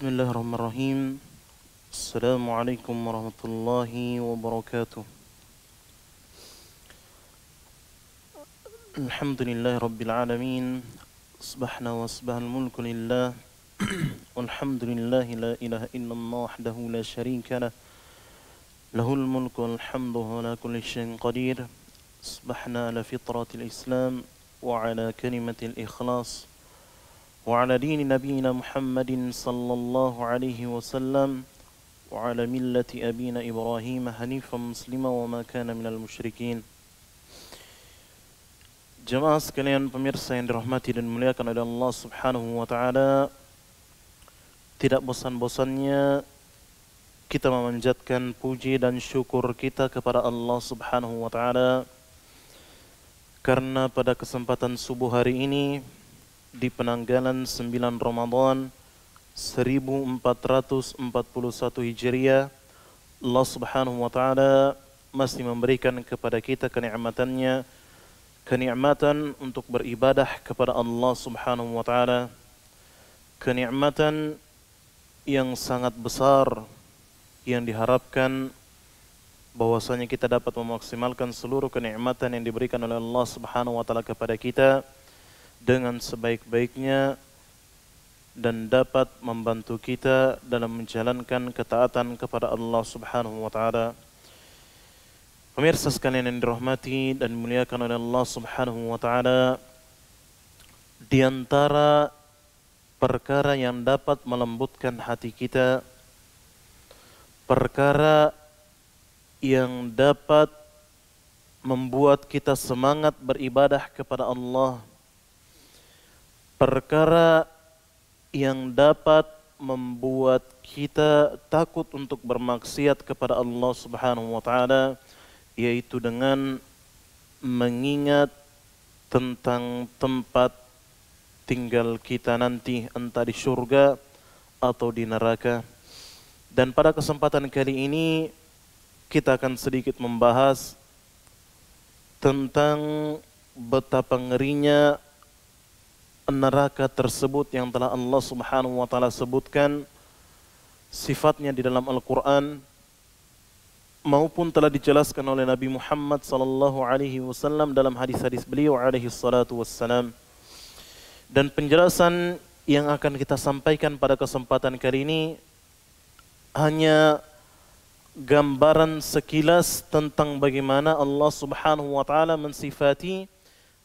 بسم الله الرحمن الرحيم السلام عليكم ورحمة الله وبركاته الحمد لله رب العالمين أصبحنا وأصبح الملك لله والحمد لله لا إله إلا الله وحده لا شريك له له الملك والحمد على كل شيء قدير أصبحنا على فطرة الإسلام وعلى كلمة الإخلاص وعلى دين نبينا محمد صلى الله عليه وسلم وعلى ملة أبينا إبراهيم حنيفا مسلما وما كان من المشركين جماعة سكالين بميرسا ان رحمتي للمليك على الله سبحانه وتعالى tidak bosan-bosannya kita memanjatkan puji dan syukur kita kepada Allah Subhanahu wa taala karena pada kesempatan subuh hari ini di penanggalan 9 Ramadan 1441 Hijriah Allah Subhanahu wa taala masih memberikan kepada kita kenikmatannya kenikmatan untuk beribadah kepada Allah Subhanahu wa taala kenikmatan yang sangat besar yang diharapkan bahwasanya kita dapat memaksimalkan seluruh kenikmatan yang diberikan oleh Allah Subhanahu wa taala kepada kita dengan sebaik-baiknya dan dapat membantu kita dalam menjalankan ketaatan kepada Allah Subhanahu wa taala. Pemirsa sekalian yang dirahmati dan muliakan oleh Allah Subhanahu wa taala, di antara perkara yang dapat melembutkan hati kita, perkara yang dapat membuat kita semangat beribadah kepada Allah perkara yang dapat membuat kita takut untuk bermaksiat kepada Allah Subhanahu wa taala yaitu dengan mengingat tentang tempat tinggal kita nanti entah di surga atau di neraka. Dan pada kesempatan kali ini kita akan sedikit membahas tentang betapa ngerinya neraka tersebut yang telah Allah Subhanahu wa taala sebutkan sifatnya di dalam Al-Qur'an maupun telah dijelaskan oleh Nabi Muhammad sallallahu alaihi wasallam dalam hadis-hadis beliau alaihi salatu wassalam. Dan penjelasan yang akan kita sampaikan pada kesempatan kali ini hanya gambaran sekilas tentang bagaimana Allah Subhanahu wa taala mensifati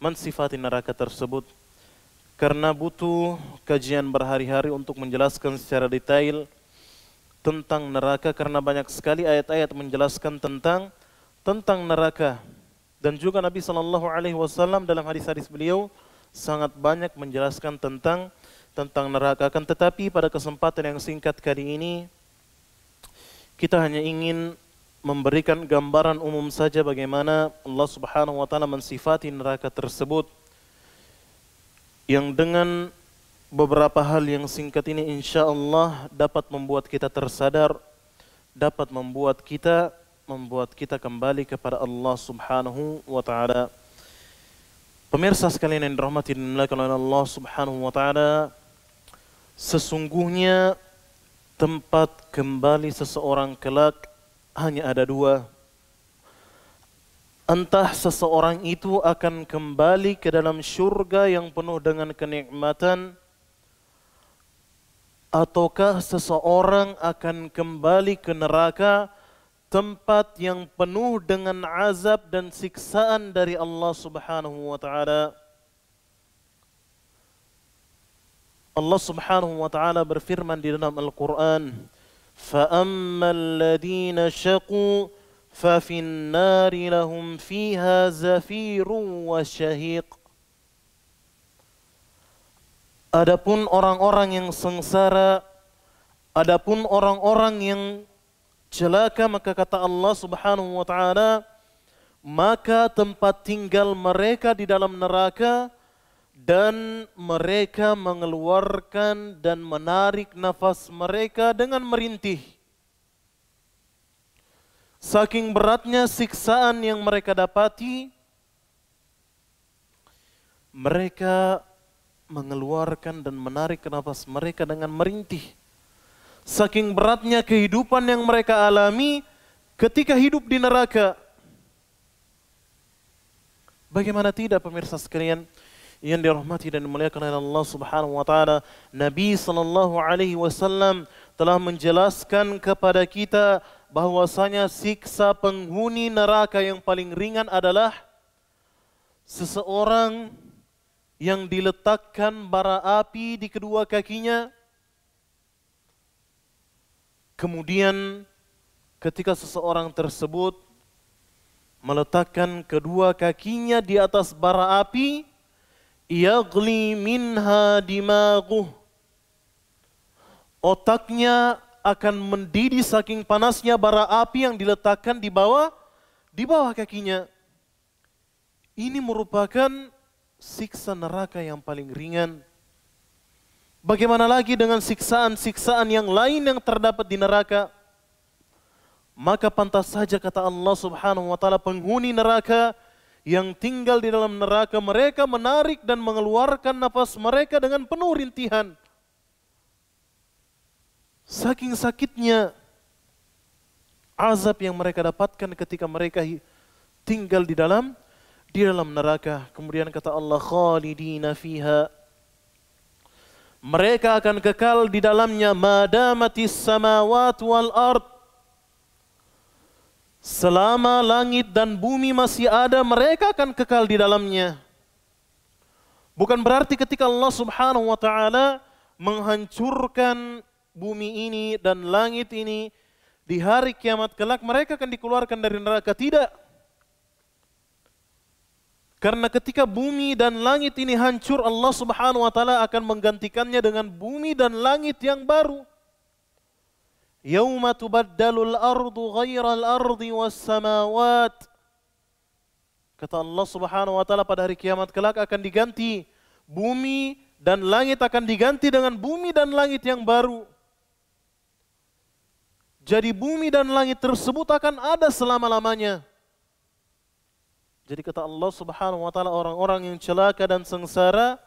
mensifati neraka tersebut karena butuh kajian berhari-hari untuk menjelaskan secara detail tentang neraka karena banyak sekali ayat-ayat menjelaskan tentang tentang neraka dan juga Nabi Shallallahu Alaihi Wasallam dalam hadis-hadis beliau sangat banyak menjelaskan tentang tentang neraka. Akan tetapi pada kesempatan yang singkat kali ini kita hanya ingin memberikan gambaran umum saja bagaimana Allah Subhanahu wa taala mensifati neraka tersebut yang dengan beberapa hal yang singkat ini insya Allah dapat membuat kita tersadar, dapat membuat kita membuat kita kembali kepada Allah Subhanahu wa taala. Pemirsa sekalian yang dirahmati dan dimuliakan oleh Allah Subhanahu wa taala, sesungguhnya tempat kembali seseorang kelak hanya ada dua entah seseorang itu akan kembali ke dalam surga yang penuh dengan kenikmatan ataukah seseorang akan kembali ke neraka tempat yang penuh dengan azab dan siksaan dari Allah Subhanahu wa taala Allah Subhanahu wa taala berfirman di dalam Al-Qur'an fa ammal syaqu ففي النار لهم فيها زفير وشهيق Adapun orang-orang yang sengsara, adapun orang-orang yang celaka maka kata Allah Subhanahu wa taala, maka tempat tinggal mereka di dalam neraka dan mereka mengeluarkan dan menarik nafas mereka dengan merintih Saking beratnya siksaan yang mereka dapati, mereka mengeluarkan dan menarik nafas mereka dengan merintih. Saking beratnya kehidupan yang mereka alami ketika hidup di neraka. Bagaimana tidak pemirsa sekalian yang dirahmati dan dimuliakan oleh Allah Subhanahu wa taala, Nabi sallallahu alaihi wasallam telah menjelaskan kepada kita bahwasanya siksa penghuni neraka yang paling ringan adalah seseorang yang diletakkan bara api di kedua kakinya kemudian ketika seseorang tersebut meletakkan kedua kakinya di atas bara api yagli minha dimaguh otaknya akan mendidih saking panasnya bara api yang diletakkan di bawah di bawah kakinya. Ini merupakan siksa neraka yang paling ringan. Bagaimana lagi dengan siksaan-siksaan yang lain yang terdapat di neraka? Maka pantas saja kata Allah Subhanahu wa taala penghuni neraka yang tinggal di dalam neraka mereka menarik dan mengeluarkan nafas mereka dengan penuh rintihan Saking sakitnya azab yang mereka dapatkan ketika mereka tinggal di dalam di dalam neraka. Kemudian kata Allah khalidina fiha. Mereka akan kekal di dalamnya madamatis samawat wal ard. Selama langit dan bumi masih ada, mereka akan kekal di dalamnya. Bukan berarti ketika Allah Subhanahu wa taala menghancurkan bumi ini dan langit ini di hari kiamat kelak mereka akan dikeluarkan dari neraka tidak karena ketika bumi dan langit ini hancur, Allah Subhanahu wa taala akan menggantikannya dengan bumi dan langit yang baru. Yauma tubaddalul ardu ghairal ardi was samawat. Kata Allah Subhanahu wa taala pada hari kiamat kelak akan diganti bumi dan langit akan diganti dengan bumi dan langit yang baru. Jadi bumi dan langit tersebut akan ada selama-lamanya. Jadi kata Allah Subhanahu wa taala orang-orang yang celaka dan sengsara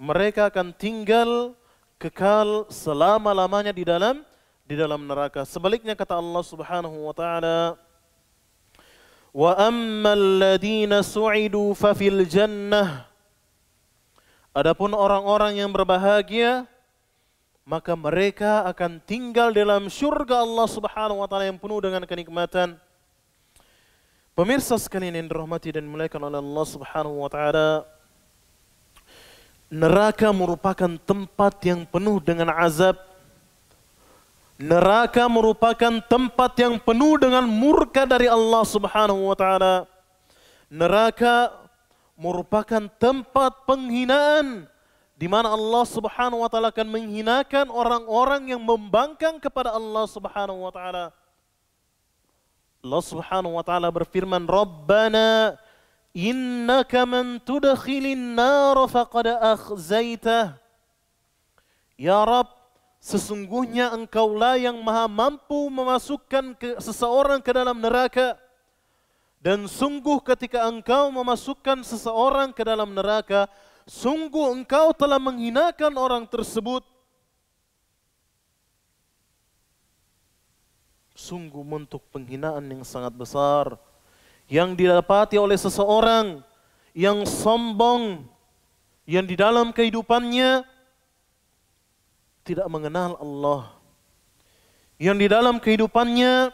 mereka akan tinggal kekal selama-lamanya di dalam di dalam neraka. Sebaliknya kata Allah Subhanahu wa taala Wa ammal ladina su'idu fa fil jannah Adapun orang-orang yang berbahagia maka mereka akan tinggal dalam syurga Allah Subhanahu wa taala yang penuh dengan kenikmatan. Pemirsa sekalian yang dirahmati dan dimuliakan oleh Allah Subhanahu wa taala, neraka merupakan tempat yang penuh dengan azab. Neraka merupakan tempat yang penuh dengan murka dari Allah Subhanahu wa taala. Neraka merupakan tempat penghinaan, di mana Allah Subhanahu wa taala akan menghinakan orang-orang yang membangkang kepada Allah Subhanahu wa taala. Allah Subhanahu wa taala berfirman, "Rabbana innaka man tudkhilin nar faqad akhzaitah." Ya Rabb, sesungguhnya Engkaulah yang maha mampu memasukkan ke, seseorang ke dalam neraka. Dan sungguh ketika engkau memasukkan seseorang ke dalam neraka, sungguh engkau telah menghinakan orang tersebut. Sungguh untuk penghinaan yang sangat besar yang didapati oleh seseorang yang sombong yang di dalam kehidupannya tidak mengenal Allah. Yang di dalam kehidupannya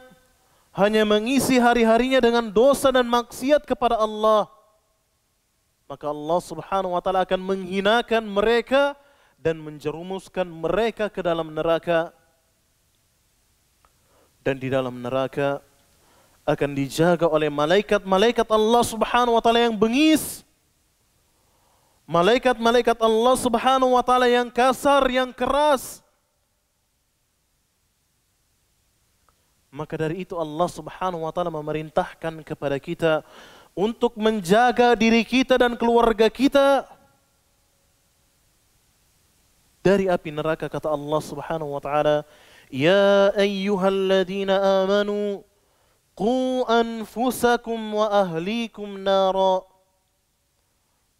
hanya mengisi hari-harinya dengan dosa dan maksiat kepada Allah maka Allah Subhanahu wa taala akan menghinakan mereka dan menjerumuskan mereka ke dalam neraka dan di dalam neraka akan dijaga oleh malaikat-malaikat Allah Subhanahu wa taala yang bengis malaikat-malaikat Allah Subhanahu wa taala yang kasar, yang keras. Maka dari itu Allah Subhanahu wa taala memerintahkan kepada kita untuk menjaga diri kita dan keluarga kita dari api neraka kata Allah Subhanahu wa taala ya ayyuhalladzina amanu qu anfusakum wa ahlikum nara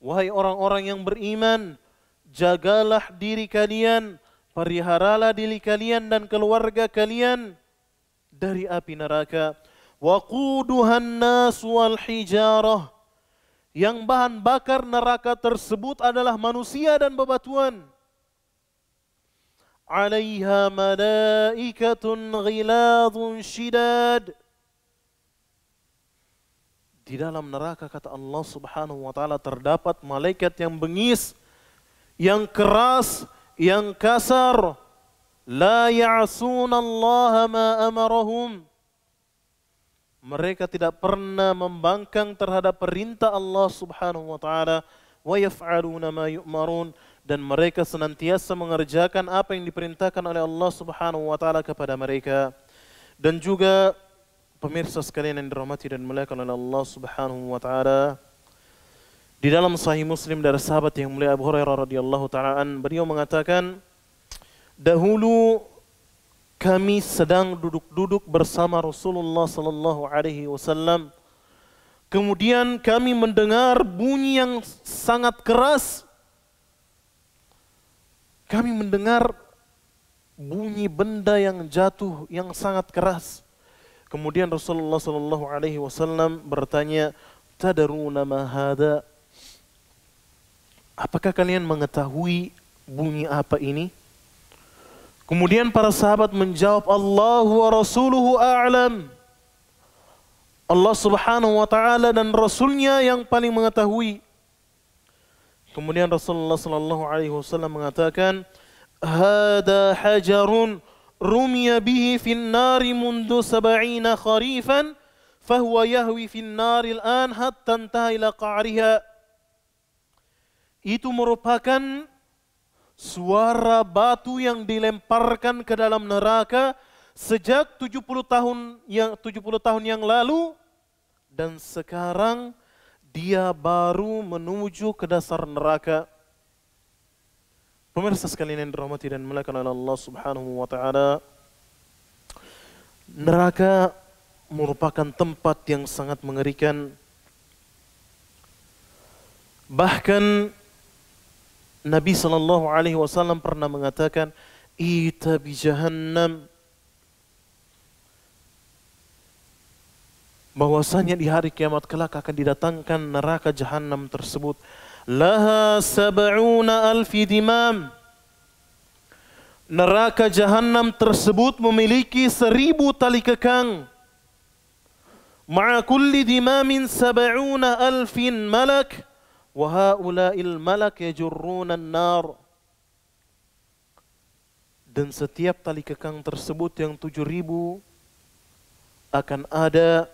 wahai orang-orang yang beriman jagalah diri kalian periharalah diri kalian dan keluarga kalian dari api neraka waquduhan nas wal hijarah yang bahan bakar neraka tersebut adalah manusia dan bebatuan. Alaiha malaikatun ghiladun shidad. Di dalam neraka kata Allah Subhanahu wa taala terdapat malaikat yang bengis, yang keras, yang kasar. La ya'sun Allah ma amarahum mereka tidak pernah membangkang terhadap perintah Allah Subhanahu wa taala wa yaf'aluna ma yu'marun dan mereka senantiasa mengerjakan apa yang diperintahkan oleh Allah Subhanahu wa taala kepada mereka dan juga pemirsa sekalian yang dirahmati dan dimuliakan oleh Allah Subhanahu wa taala di dalam sahih Muslim dari sahabat yang mulia Abu Hurairah radhiyallahu taala beliau mengatakan dahulu kami sedang duduk-duduk bersama Rasulullah sallallahu alaihi wasallam. Kemudian kami mendengar bunyi yang sangat keras. Kami mendengar bunyi benda yang jatuh yang sangat keras. Kemudian Rasulullah sallallahu alaihi wasallam bertanya, "Tadaruna ma hada?" Apakah kalian mengetahui bunyi apa ini? Kemudian para sahabat menjawab Allah wa rasuluhu a'lam. Allah Subhanahu wa taala dan rasulnya yang paling mengetahui. Kemudian Rasulullah sallallahu alaihi wasallam mengatakan, "Hada hajarun rumiya bihi fin nari mundu 70 kharifan fahuwa yahwi fin nari al-an hatta intaha ila qa'riha." Itu merupakan suara batu yang dilemparkan ke dalam neraka sejak 70 tahun yang 70 tahun yang lalu dan sekarang dia baru menuju ke dasar neraka. Pemirsa sekalian yang dirahmati dan melakukan oleh Allah Subhanahu wa taala. Neraka merupakan tempat yang sangat mengerikan. Bahkan Nabi Shallallahu Alaihi Wasallam pernah mengatakan, "Ita bi jahannam." bahwasanya di hari kiamat kelak akan didatangkan neraka jahanam tersebut laha sab'una alfi dimam neraka jahanam tersebut memiliki seribu tali kekang ma'a kulli dimamin sab'una alfin malak wahaulail malak yajurruna jurunan nar dan setiap tali kekang tersebut yang tujuh ribu akan ada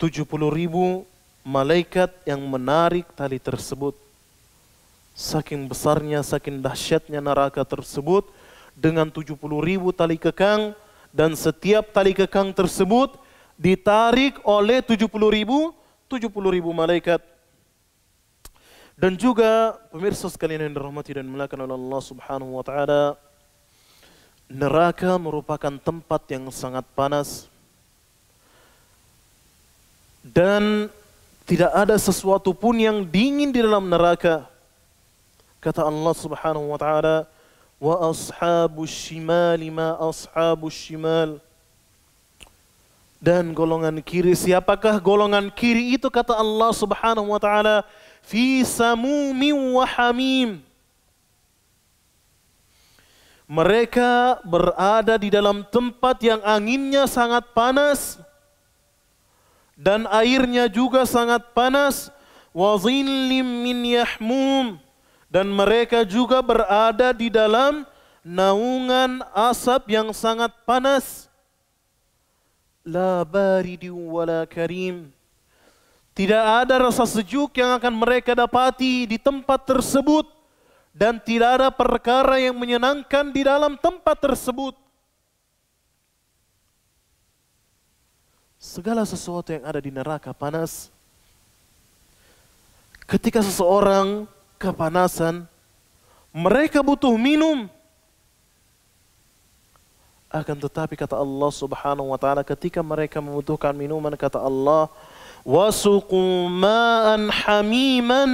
tujuh puluh ribu malaikat yang menarik tali tersebut saking besarnya, saking dahsyatnya neraka tersebut dengan tujuh puluh ribu tali kekang dan setiap tali kekang tersebut ditarik oleh tujuh puluh ribu, tujuh puluh ribu malaikat. Dan juga pemirsa sekalian yang dirahmati dan melakukan oleh Allah Subhanahu wa taala, neraka merupakan tempat yang sangat panas dan tidak ada sesuatu pun yang dingin di dalam neraka. Kata Allah Subhanahu wa taala, "Wa ashabus shimali ma ashabus shimal." Dan golongan kiri, siapakah golongan kiri itu kata Allah Subhanahu wa taala? fi samumin wa hamim. Mereka berada di dalam tempat yang anginnya sangat panas dan airnya juga sangat panas wa min yahmum dan mereka juga berada di dalam naungan asap yang sangat panas la baridin la karim tidak ada rasa sejuk yang akan mereka dapati di tempat tersebut dan tidak ada perkara yang menyenangkan di dalam tempat tersebut. Segala sesuatu yang ada di neraka panas ketika seseorang kepanasan mereka butuh minum akan tetapi kata Allah Subhanahu wa taala ketika mereka membutuhkan minuman kata Allah وسقوا ماء حميما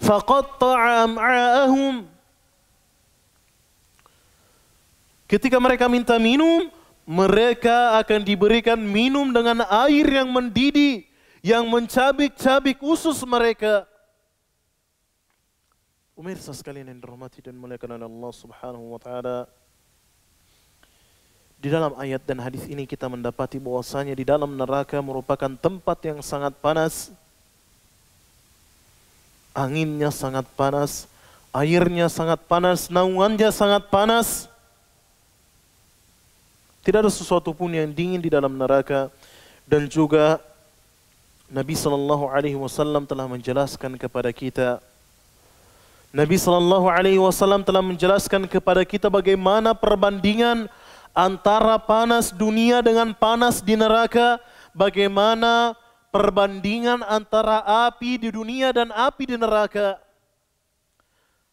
فقطع أمعاءهم Ketika mereka minta minum, mereka akan diberikan minum dengan air yang mendidih, yang mencabik-cabik usus mereka. Umir sekalian yang dirahmati dan muliakan oleh Allah Subhanahu wa taala, di dalam ayat dan hadis ini kita mendapati bahwasanya di dalam neraka merupakan tempat yang sangat panas. Anginnya sangat panas, airnya sangat panas, naungannya sangat panas. Tidak ada sesuatu pun yang dingin di dalam neraka dan juga Nabi Shallallahu Alaihi Wasallam telah menjelaskan kepada kita. Nabi Shallallahu Alaihi Wasallam telah menjelaskan kepada kita bagaimana perbandingan antara panas dunia dengan panas di neraka, bagaimana perbandingan antara api di dunia dan api di neraka.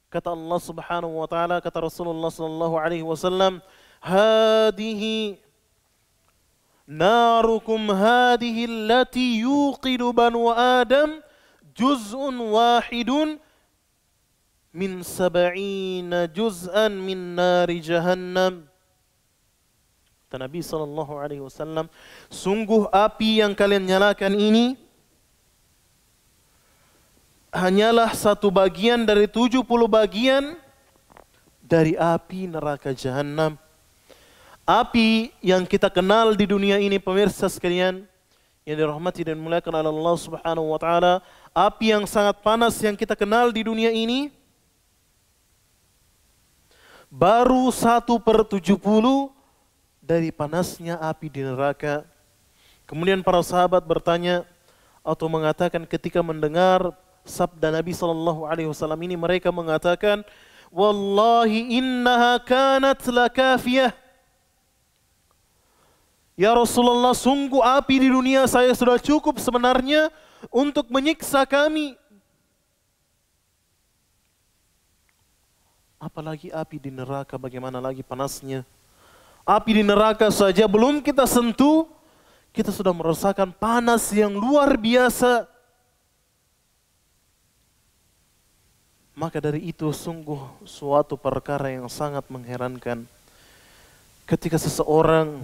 Kata Allah Subhanahu wa taala, kata Rasulullah sallallahu alaihi wasallam, "Hadihi narukum hadihi allati yuqidu banu Adam juz'un wahidun min sab'ina juz'an min nari jahannam." Kata Nabi Sallallahu Alaihi Wasallam, sungguh api yang kalian nyalakan ini hanyalah satu bagian dari 70 bagian dari api neraka jahanam. Api yang kita kenal di dunia ini pemirsa sekalian yang dirahmati dan muliakan oleh Allah Subhanahu wa taala, api yang sangat panas yang kita kenal di dunia ini baru satu per 70 dari panasnya api di neraka. Kemudian para sahabat bertanya atau mengatakan ketika mendengar sabda Nabi Shallallahu Alaihi Wasallam ini mereka mengatakan, Wallahi innaha kanat lakafiyah. Ya Rasulullah, sungguh api di dunia saya sudah cukup sebenarnya untuk menyiksa kami. Apalagi api di neraka, bagaimana lagi panasnya? api di neraka saja belum kita sentuh, kita sudah merasakan panas yang luar biasa. Maka dari itu sungguh suatu perkara yang sangat mengherankan. Ketika seseorang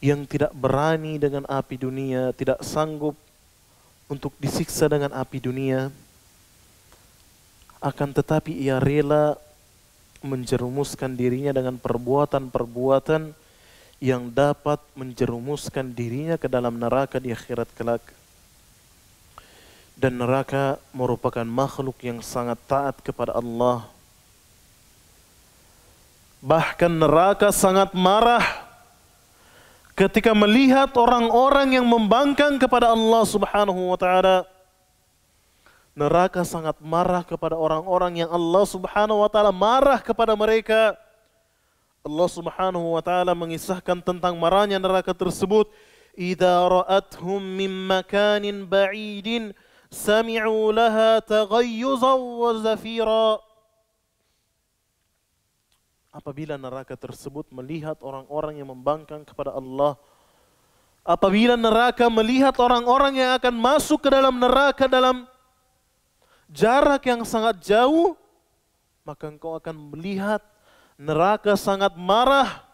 yang tidak berani dengan api dunia, tidak sanggup untuk disiksa dengan api dunia, akan tetapi ia rela menjerumuskan dirinya dengan perbuatan-perbuatan yang dapat menjerumuskan dirinya ke dalam neraka di akhirat kelak. Dan neraka merupakan makhluk yang sangat taat kepada Allah. Bahkan neraka sangat marah ketika melihat orang-orang yang membangkang kepada Allah Subhanahu wa taala neraka sangat marah kepada orang-orang yang Allah Subhanahu wa taala marah kepada mereka. Allah Subhanahu wa taala mengisahkan tentang marahnya neraka tersebut, "Idza ra'athum min makanin ba'idin sami'u laha taghayyuzan wa zafira." Apabila neraka tersebut melihat orang-orang yang membangkang kepada Allah, apabila neraka melihat orang-orang yang akan masuk ke dalam neraka dalam jarak yang sangat jauh, maka engkau akan melihat neraka sangat marah.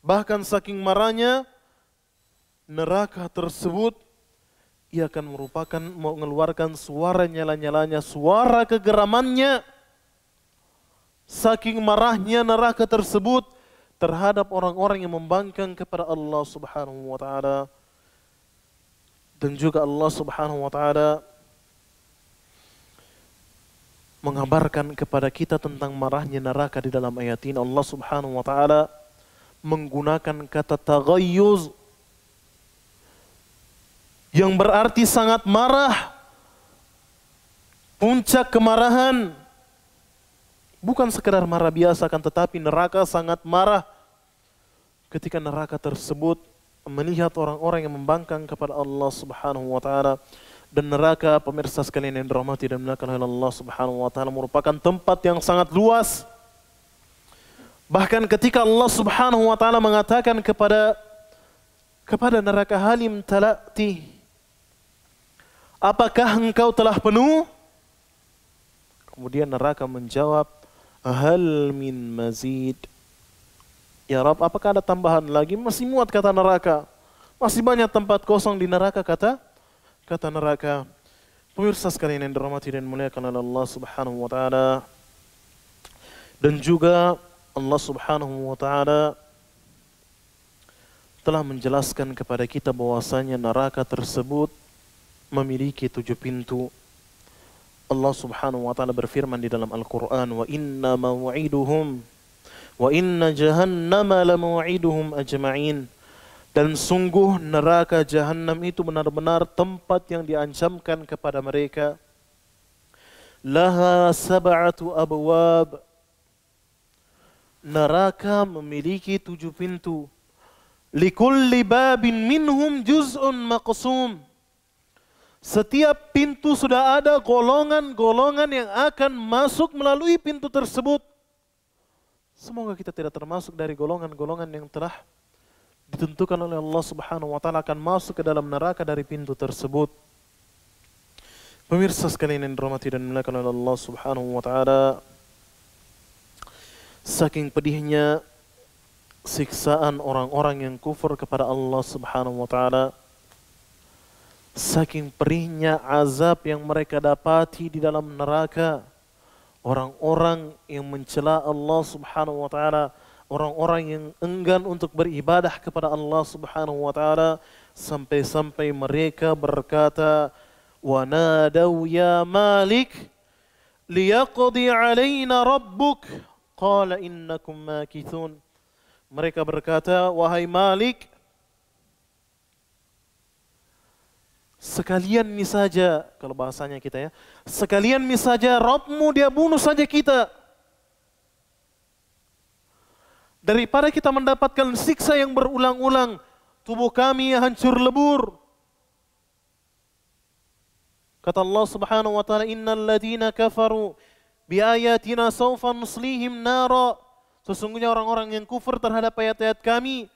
Bahkan saking marahnya, neraka tersebut ia akan merupakan mengeluarkan suara nyala-nyalanya, suara kegeramannya. Saking marahnya neraka tersebut terhadap orang-orang yang membangkang kepada Allah Subhanahu wa taala dan juga Allah Subhanahu wa taala mengabarkan kepada kita tentang marahnya neraka di dalam ayat ini Allah Subhanahu wa taala menggunakan kata taghayyuz yang berarti sangat marah puncak kemarahan bukan sekedar marah biasa kan tetapi neraka sangat marah ketika neraka tersebut melihat orang-orang yang membangkang kepada Allah Subhanahu wa taala dan neraka pemirsa sekalian yang dirahmati dan dimuliakan oleh Allah Subhanahu wa taala merupakan tempat yang sangat luas. Bahkan ketika Allah Subhanahu wa taala mengatakan kepada kepada neraka halim talati Apakah engkau telah penuh? Kemudian neraka menjawab, "Hal min mazid?" Ya Rab, apakah ada tambahan lagi? Masih muat kata neraka. Masih banyak tempat kosong di neraka kata kata neraka. Pemirsa sekalian yang dirahmati dan muliakan oleh Allah Subhanahu wa taala. Dan juga Allah Subhanahu wa taala telah menjelaskan kepada kita bahwasanya neraka tersebut memiliki tujuh pintu. Allah Subhanahu wa taala berfirman di dalam Al-Qur'an wa inna maw'iduhum wa inna jahannama ajma'in. Dan sungguh neraka jahanam itu benar-benar tempat yang diancamkan kepada mereka. Laha sab'atu abwab. Neraka memiliki tujuh pintu. Likulli babin minhum juz'un maqsum. Setiap pintu sudah ada golongan-golongan yang akan masuk melalui pintu tersebut. Semoga kita tidak termasuk dari golongan-golongan yang telah ditentukan oleh Allah Subhanahu wa taala akan masuk ke dalam neraka dari pintu tersebut. Pemirsa sekalian yang dirahmati dan dimuliakan oleh Allah Subhanahu wa taala, saking pedihnya siksaan orang-orang yang kufur kepada Allah Subhanahu wa taala, saking perihnya azab yang mereka dapati di dalam neraka, orang-orang yang mencela Allah Subhanahu wa taala orang-orang yang enggan untuk beribadah kepada Allah Subhanahu wa taala sampai-sampai mereka berkata wanadau ya Malik liyaqdi alaina rabbuk qala innakum makithun mereka berkata wahai Malik sekalian ini saja kalau bahasanya kita ya sekalian ini saja Rabbmu dia bunuh saja kita Daripada kita mendapatkan siksa yang berulang-ulang, tubuh kami hancur lebur. Kata Allah Subhanahu wa taala, "Innal ladzina kafaru bi ayatina sawfa nuslihim nara." Sesungguhnya orang-orang yang kufur terhadap ayat-ayat kami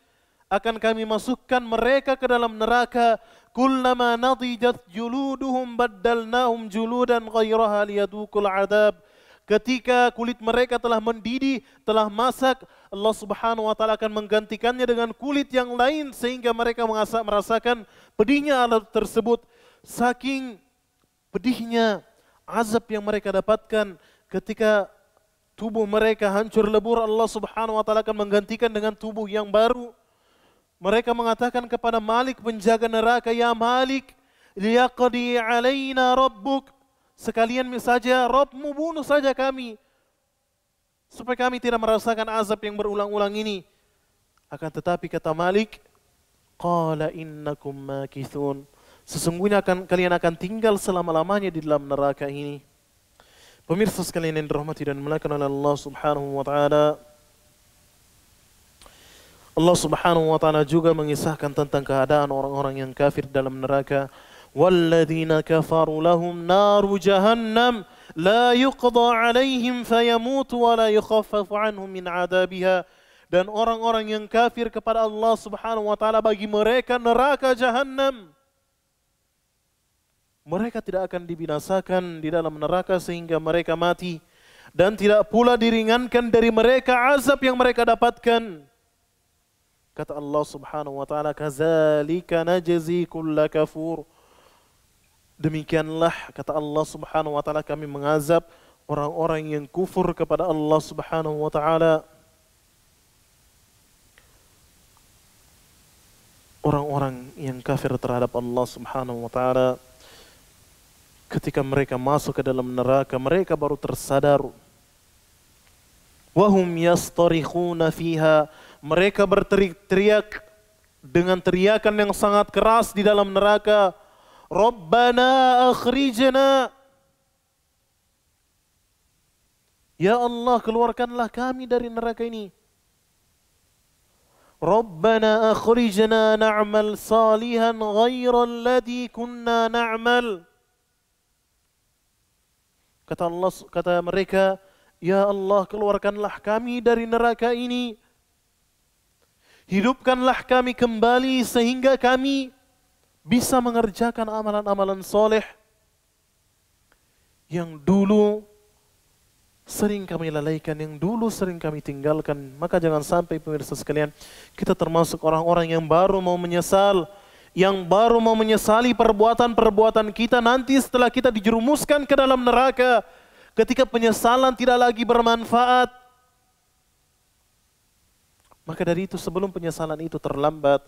akan kami masukkan mereka ke dalam neraka kullama nadijat juluduhum baddalnahum juludan ghairaha liyadukul adab ketika kulit mereka telah mendidih telah masak Allah Subhanahu wa taala akan menggantikannya dengan kulit yang lain sehingga mereka merasakan pedihnya alat tersebut saking pedihnya azab yang mereka dapatkan ketika tubuh mereka hancur lebur Allah Subhanahu wa taala akan menggantikan dengan tubuh yang baru. Mereka mengatakan kepada Malik penjaga neraka, "Ya Malik, liyaqdi alaina rabbuk." Sekalian saja Rabbmu bunuh saja kami. Supaya kami tidak merasakan azab yang berulang-ulang ini. Akan tetapi kata Malik, Qala innakum makithun. Sesungguhnya akan, kalian akan tinggal selama-lamanya di dalam neraka ini. Pemirsa sekalian yang dirahmati dan melakukan oleh Allah subhanahu wa ta'ala. Allah Subhanahu wa taala juga mengisahkan tentang keadaan orang-orang yang kafir dalam neraka. Walladzina kafaru lahum naru jahannam لا يقضى عليهم فيموت ولا يخفف عنهم من عذابها. dan orang-orang yang kafir kepada Allah Subhanahu wa taala bagi mereka neraka jahanam mereka tidak akan dibinasakan di dalam neraka sehingga mereka mati dan tidak pula diringankan dari mereka azab yang mereka dapatkan kata Allah Subhanahu wa taala kazalika najzi kulla kafur Demikianlah kata Allah Subhanahu wa taala kami mengazab orang-orang yang kufur kepada Allah Subhanahu wa taala. Orang-orang yang kafir terhadap Allah Subhanahu wa taala ketika mereka masuk ke dalam neraka mereka baru tersadar wahum yastarikhuna fiha mereka berteriak dengan teriakan yang sangat keras di dalam neraka Rabbana akhrijna. Ya Allah keluarkanlah kami dari neraka ini. Rabbana akhrijna na'mal salihan ghairal ladhi kunna na'mal. Kata Allah kata mereka, "Ya Allah, keluarkanlah kami dari neraka ini. Hidupkanlah kami kembali sehingga kami bisa mengerjakan amalan-amalan soleh yang dulu sering kami lalaikan, yang dulu sering kami tinggalkan. Maka jangan sampai pemirsa sekalian, kita termasuk orang-orang yang baru mau menyesal, yang baru mau menyesali perbuatan-perbuatan kita nanti setelah kita dijerumuskan ke dalam neraka. Ketika penyesalan tidak lagi bermanfaat. Maka dari itu sebelum penyesalan itu terlambat,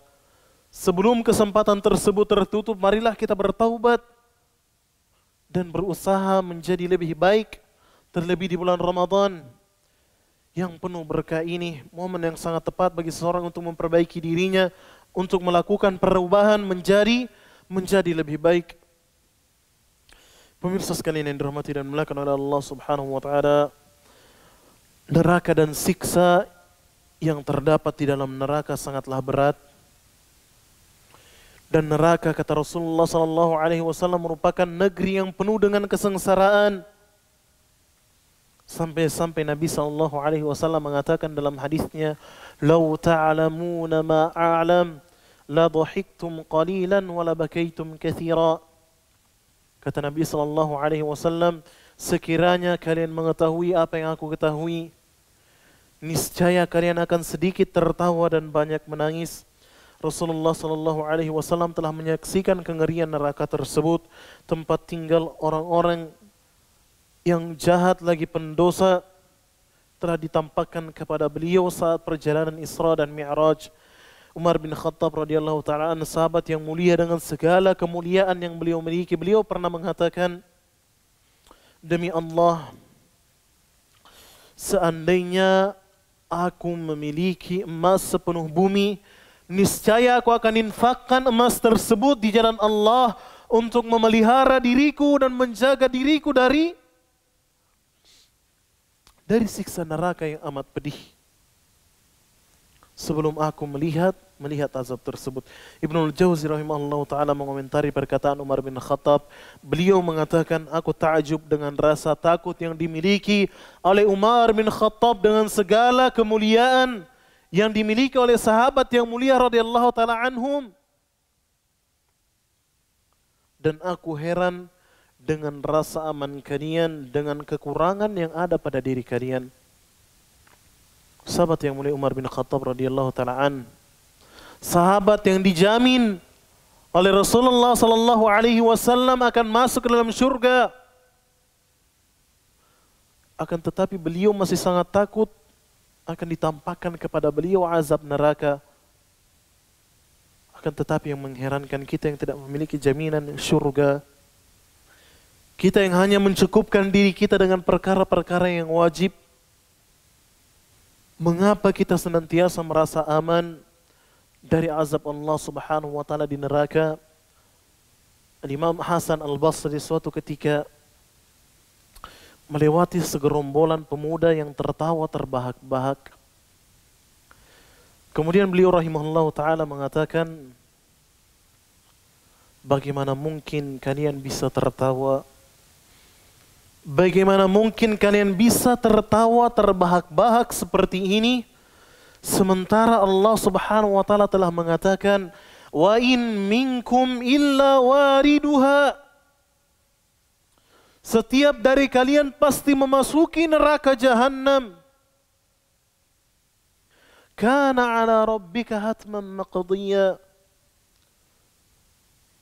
Sebelum kesempatan tersebut tertutup, marilah kita bertaubat dan berusaha menjadi lebih baik, terlebih di bulan Ramadan yang penuh berkah ini. Momen yang sangat tepat bagi seseorang untuk memperbaiki dirinya, untuk melakukan perubahan menjadi menjadi lebih baik. Pemirsa sekalian yang dirahmati dan dimuliakan oleh Allah Subhanahu wa taala, neraka dan siksa yang terdapat di dalam neraka sangatlah berat dan neraka kata Rasulullah sallallahu alaihi wasallam merupakan negeri yang penuh dengan kesengsaraan. Sampai-sampai Nabi sallallahu alaihi wasallam mengatakan dalam hadisnya, "Lau ta'lamuna ma a'lam, la dhahiktum qalilan wa la bakaitum katsira." Kata Nabi sallallahu alaihi wasallam, "Sekiranya kalian mengetahui apa yang aku ketahui, niscaya kalian akan sedikit tertawa dan banyak menangis." Rasulullah Shallallahu Alaihi Wasallam telah menyaksikan kengerian neraka tersebut, tempat tinggal orang-orang yang jahat lagi pendosa telah ditampakkan kepada beliau saat perjalanan Isra dan Mi'raj. Umar bin Khattab radhiyallahu taala sahabat yang mulia dengan segala kemuliaan yang beliau miliki, beliau pernah mengatakan demi Allah seandainya aku memiliki emas sepenuh bumi, niscaya aku akan infakkan emas tersebut di jalan Allah untuk memelihara diriku dan menjaga diriku dari dari siksa neraka yang amat pedih. Sebelum aku melihat melihat azab tersebut. Ibnu Jauzi rahimahullah taala mengomentari perkataan Umar bin Khattab. Beliau mengatakan, aku takjub dengan rasa takut yang dimiliki oleh Umar bin Khattab dengan segala kemuliaan yang dimiliki oleh sahabat yang mulia radhiyallahu taala anhum. Dan aku heran dengan rasa aman kalian dengan kekurangan yang ada pada diri kalian. Sahabat yang mulia Umar bin Khattab radhiyallahu taala an. Sahabat yang dijamin oleh Rasulullah sallallahu alaihi wasallam akan masuk ke dalam surga. Akan tetapi beliau masih sangat takut akan ditampakkan kepada beliau azab neraka. Akan tetapi yang mengherankan kita yang tidak memiliki jaminan surga. Kita yang hanya mencukupkan diri kita dengan perkara-perkara yang wajib. Mengapa kita senantiasa merasa aman dari azab Allah Subhanahu wa taala di neraka? Al Imam Hasan Al-Basri suatu ketika melewati segerombolan pemuda yang tertawa terbahak-bahak. Kemudian beliau rahimahullah ta'ala mengatakan, Bagaimana mungkin kalian bisa tertawa? Bagaimana mungkin kalian bisa tertawa terbahak-bahak seperti ini? Sementara Allah subhanahu wa ta'ala telah mengatakan, Wa in minkum illa wariduha' Setiap dari kalian pasti memasuki neraka jahanam. Kana ala rabbika hatman maqdiya.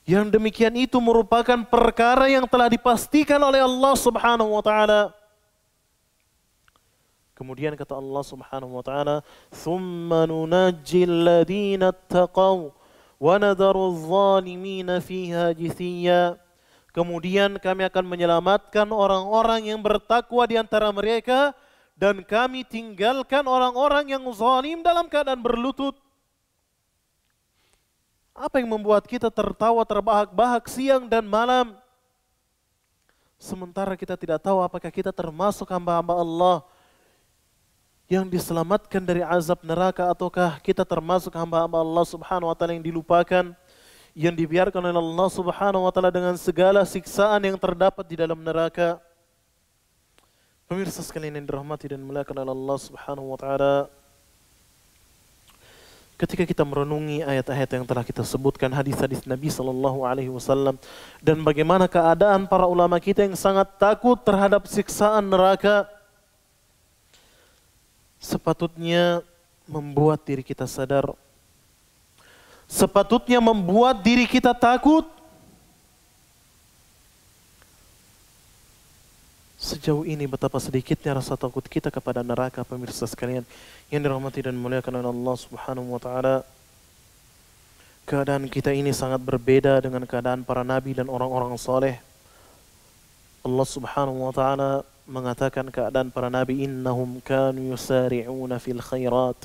Yang demikian itu merupakan perkara yang telah dipastikan oleh Allah Subhanahu wa taala. Kemudian kata Allah Subhanahu wa taala, "Tsumma nunajjil ladina taqaw wa nadharu adh-dhalimina fiha jithiyya." Kemudian kami akan menyelamatkan orang-orang yang bertakwa di antara mereka dan kami tinggalkan orang-orang yang zalim dalam keadaan berlutut. Apa yang membuat kita tertawa terbahak-bahak siang dan malam? Sementara kita tidak tahu apakah kita termasuk hamba-hamba Allah yang diselamatkan dari azab neraka ataukah kita termasuk hamba-hamba Allah Subhanahu wa taala yang dilupakan? yang dibiarkan oleh Allah Subhanahu wa taala dengan segala siksaan yang terdapat di dalam neraka. Pemirsa sekalian yang dirahmati dan dimuliakan oleh Allah Subhanahu wa taala. Ketika kita merenungi ayat-ayat yang telah kita sebutkan hadis-hadis Nabi Sallallahu Alaihi Wasallam dan bagaimana keadaan para ulama kita yang sangat takut terhadap siksaan neraka, sepatutnya membuat diri kita sadar sepatutnya membuat diri kita takut. Sejauh ini betapa sedikitnya rasa takut kita kepada neraka pemirsa sekalian yang dirahmati dan muliakan oleh Allah Subhanahu wa taala. Keadaan kita ini sangat berbeda dengan keadaan para nabi dan orang-orang soleh. Allah Subhanahu wa taala mengatakan keadaan para nabi innahum kanu yusari'una fil khairat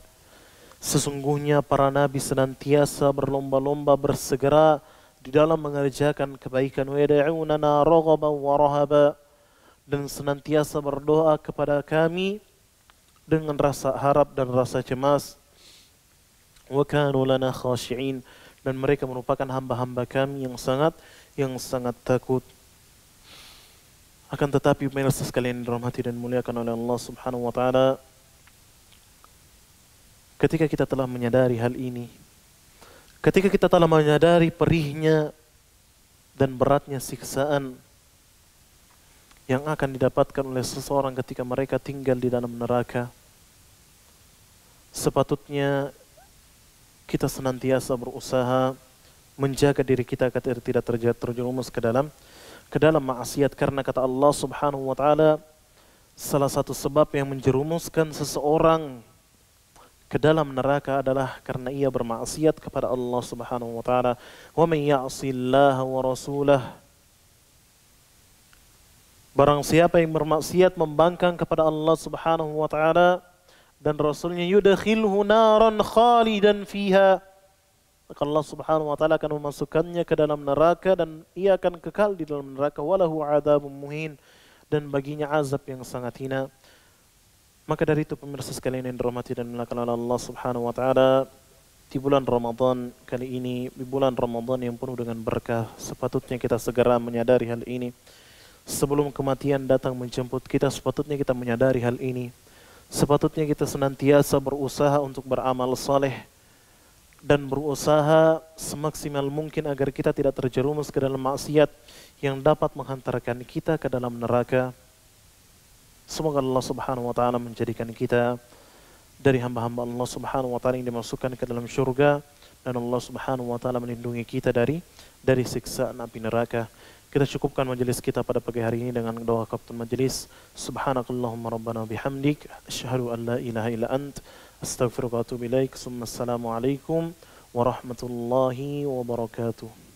Sesungguhnya para nabi senantiasa berlomba-lomba bersegera di dalam mengerjakan kebaikan wada'unana raghaban wa rahaba dan senantiasa berdoa kepada kami dengan rasa harap dan rasa cemas wa kanu lana khashi'in dan mereka merupakan hamba-hamba kami yang sangat yang sangat takut akan tetapi pemirsa sekalian dirahmati dan muliakan oleh Allah Subhanahu wa taala Ketika kita telah menyadari hal ini, ketika kita telah menyadari perihnya dan beratnya siksaan yang akan didapatkan oleh seseorang ketika mereka tinggal di dalam neraka, sepatutnya kita senantiasa berusaha menjaga diri kita agar tidak terjerumus ke dalam ke dalam maksiat karena kata Allah Subhanahu wa taala salah satu sebab yang menjerumuskan seseorang ke dalam neraka adalah karena ia bermaksiat kepada Allah Subhanahu wa taala. Wa man ya'sillaha wa rasulah Barang siapa yang bermaksiat membangkang kepada Allah Subhanahu wa taala dan rasulnya yudkhilhu naran khalidan fiha. Maka Allah Subhanahu wa taala akan memasukkannya ke dalam neraka dan ia akan kekal di dalam neraka walahu adzabun muhin dan baginya azab yang sangat hina. Maka dari itu pemirsa sekalian yang dirahmati dan dimuliakan oleh Allah Subhanahu wa taala, di bulan Ramadan kali ini, di bulan Ramadan yang penuh dengan berkah, sepatutnya kita segera menyadari hal ini. Sebelum kematian datang menjemput kita, sepatutnya kita menyadari hal ini. Sepatutnya kita senantiasa berusaha untuk beramal saleh dan berusaha semaksimal mungkin agar kita tidak terjerumus ke dalam maksiat yang dapat menghantarkan kita ke dalam neraka. Semoga Allah Subhanahu wa taala menjadikan kita dari hamba-hamba Allah Subhanahu wa taala yang dimasukkan ke dalam surga dan Allah Subhanahu wa taala melindungi kita dari dari siksa api neraka. Kita cukupkan majelis kita pada pagi hari ini dengan doa kapten majelis. Subhanakallahumma rabbana bihamdik asyhadu an la ilaha illa ant astaghfiruka wa atubu ilaik. Assalamualaikum warahmatullahi wabarakatuh.